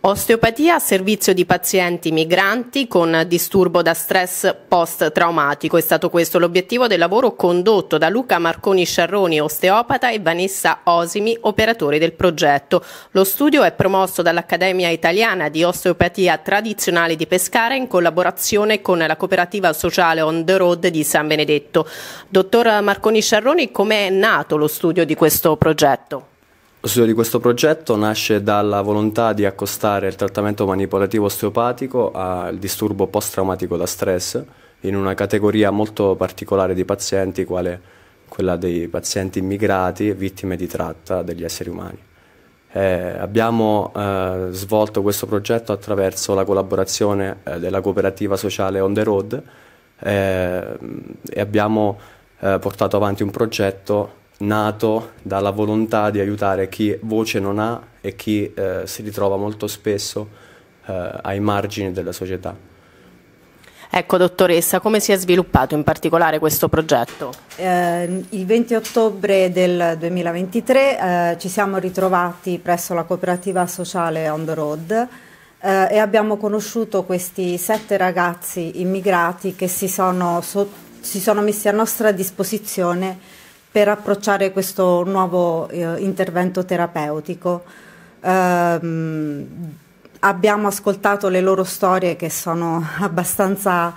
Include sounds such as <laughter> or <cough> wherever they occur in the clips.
Osteopatia a servizio di pazienti migranti con disturbo da stress post-traumatico. È stato questo l'obiettivo del lavoro condotto da Luca Marconi Sciarroni, osteopata, e Vanessa Osimi, operatore del progetto. Lo studio è promosso dall'Accademia Italiana di Osteopatia Tradizionale di Pescara in collaborazione con la cooperativa sociale On the Road di San Benedetto. Dottor Marconi Sciarroni, com'è nato lo studio di questo progetto? Lo studio di questo progetto nasce dalla volontà di accostare il trattamento manipolativo osteopatico al disturbo post-traumatico da stress in una categoria molto particolare di pazienti, quale quella dei pazienti immigrati vittime di tratta degli esseri umani. Eh, abbiamo eh, svolto questo progetto attraverso la collaborazione eh, della cooperativa sociale On the Road eh, e abbiamo eh, portato avanti un progetto nato dalla volontà di aiutare chi voce non ha e chi eh, si ritrova molto spesso eh, ai margini della società. Ecco, dottoressa, come si è sviluppato in particolare questo progetto? Eh, il 20 ottobre del 2023 eh, ci siamo ritrovati presso la cooperativa sociale On the Road eh, e abbiamo conosciuto questi sette ragazzi immigrati che si sono, so si sono messi a nostra disposizione per approcciare questo nuovo eh, intervento terapeutico. Eh, abbiamo ascoltato le loro storie che sono <laughs> abbastanza...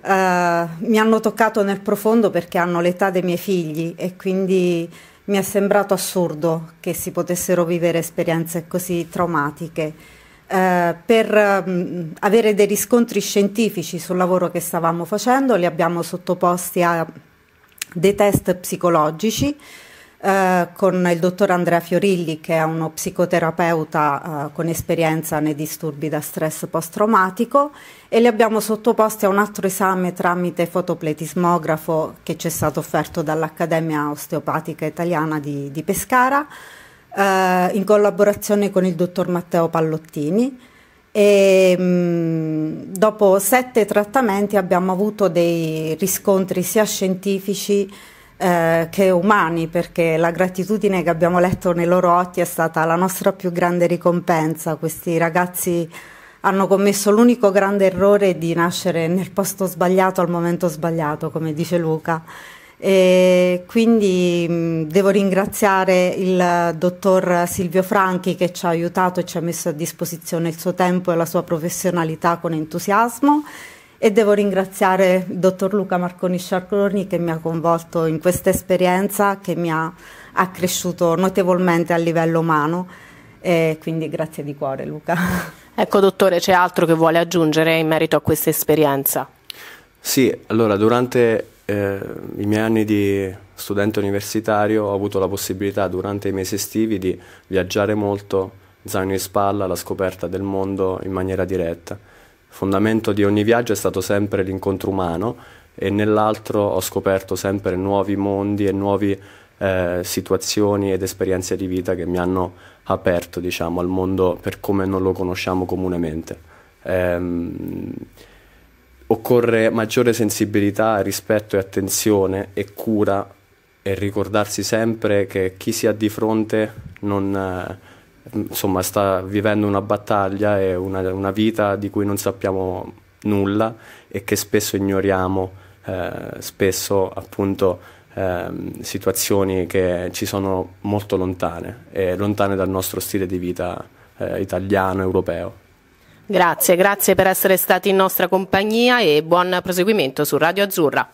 Eh, mi hanno toccato nel profondo perché hanno l'età dei miei figli e quindi mi è sembrato assurdo che si potessero vivere esperienze così traumatiche. Eh, per mh, ehm, avere dei riscontri scientifici sul lavoro che stavamo facendo, li abbiamo sottoposti a dei test psicologici eh, con il dottor Andrea Fiorilli che è uno psicoterapeuta eh, con esperienza nei disturbi da stress post-traumatico e li abbiamo sottoposti a un altro esame tramite fotopletismografo che ci è stato offerto dall'Accademia Osteopatica Italiana di, di Pescara eh, in collaborazione con il dottor Matteo Pallottini e, mm, dopo sette trattamenti abbiamo avuto dei riscontri sia scientifici eh, che umani, perché la gratitudine che abbiamo letto nei loro occhi è stata la nostra più grande ricompensa. Questi ragazzi hanno commesso l'unico grande errore di nascere nel posto sbagliato al momento sbagliato, come dice Luca. E quindi mm, devo ringraziare il dottor Silvio Franchi che ci ha aiutato e ci ha messo a disposizione il suo tempo e la sua professionalità con entusiasmo e devo ringraziare il dottor Luca Marconi Sciarconi che mi ha coinvolto in questa esperienza che mi ha accresciuto notevolmente a livello umano e quindi grazie di cuore Luca. Ecco dottore, c'è altro che vuole aggiungere in merito a questa esperienza? Sì, allora durante eh, i miei anni di studente universitario ho avuto la possibilità durante i mesi estivi di viaggiare molto, zaino in spalla, alla scoperta del mondo in maniera diretta. fondamento di ogni viaggio è stato sempre l'incontro umano e nell'altro ho scoperto sempre nuovi mondi e nuove eh, situazioni ed esperienze di vita che mi hanno aperto diciamo, al mondo per come non lo conosciamo comunemente. Ehm, occorre maggiore sensibilità, rispetto e attenzione e cura e ricordarsi sempre che chi si ha di fronte non, eh, insomma, sta vivendo una battaglia e una, una, vita di cui non sappiamo nulla e che spesso ignoriamo, eh, spesso appunto eh, situazioni che ci sono molto lontane e lontane dal nostro stile di vita eh, italiano, europeo. Grazie, grazie per essere stati in nostra compagnia e buon proseguimento su Radio Azzurra.